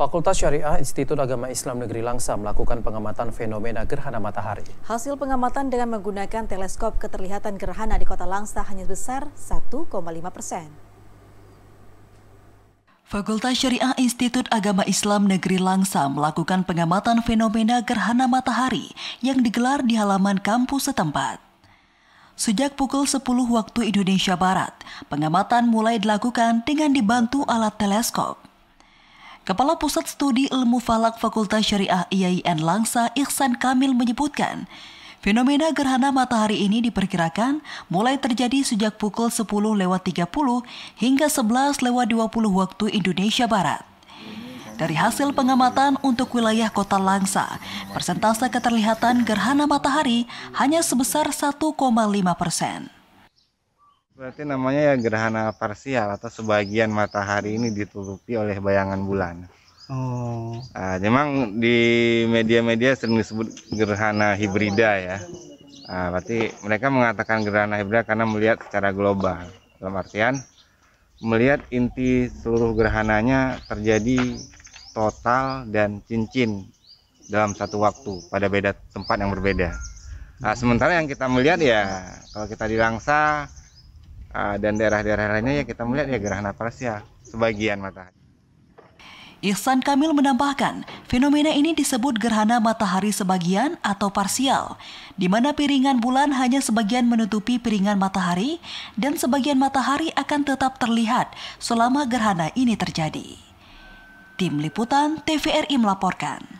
Fakultas Syariah Institut Agama Islam Negeri Langsa melakukan pengamatan fenomena gerhana matahari. Hasil pengamatan dengan menggunakan teleskop keterlihatan gerhana di kota Langsa hanya besar 1,5 persen. Fakultas Syariah Institut Agama Islam Negeri Langsa melakukan pengamatan fenomena gerhana matahari yang digelar di halaman kampus setempat. Sejak pukul 10 waktu Indonesia Barat, pengamatan mulai dilakukan dengan dibantu alat teleskop. Kepala Pusat Studi Ilmu Falak Fakultas Syariah IAIN Langsa Ihsan Kamil menyebutkan, Fenomena gerhana matahari ini diperkirakan mulai terjadi sejak pukul 10 lewat 30 hingga 11 lewat 20 waktu Indonesia Barat. Dari hasil pengamatan untuk wilayah kota Langsa, persentase keterlihatan gerhana matahari hanya sebesar 1,5 persen. Berarti namanya ya gerhana parsial atau sebagian matahari ini ditutupi oleh bayangan bulan. Oh. Nah, memang di media-media sering disebut gerhana hibrida ya. Nah, berarti mereka mengatakan gerhana hibrida karena melihat secara global. Dalam artian melihat inti seluruh gerhananya terjadi total dan cincin dalam satu waktu pada beda tempat yang berbeda. Nah, sementara yang kita melihat ya kalau kita di Langsa Ah, dan daerah-daerah lainnya ya kita melihat ya gerhana parsial ya, sebagian matahari. Ihsan Kamil menambahkan, fenomena ini disebut gerhana matahari sebagian atau parsial, di mana piringan bulan hanya sebagian menutupi piringan matahari dan sebagian matahari akan tetap terlihat selama gerhana ini terjadi. Tim Liputan TVRI melaporkan.